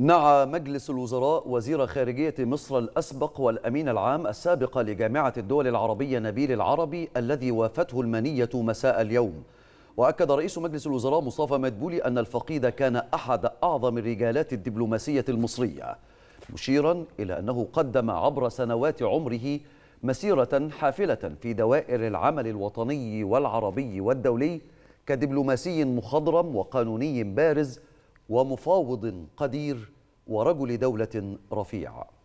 نعى مجلس الوزراء وزير خارجية مصر الأسبق والأمين العام السابق لجامعة الدول العربية نبيل العربي الذي وافته المنية مساء اليوم وأكد رئيس مجلس الوزراء مصطفى مدبولي أن الفقيد كان أحد أعظم الرجالات الدبلوماسية المصرية مشيرا إلى أنه قدم عبر سنوات عمره مسيرة حافلة في دوائر العمل الوطني والعربي والدولي كدبلوماسي مخضرم وقانوني بارز ومفاوض قدير ورجل دولة رفيع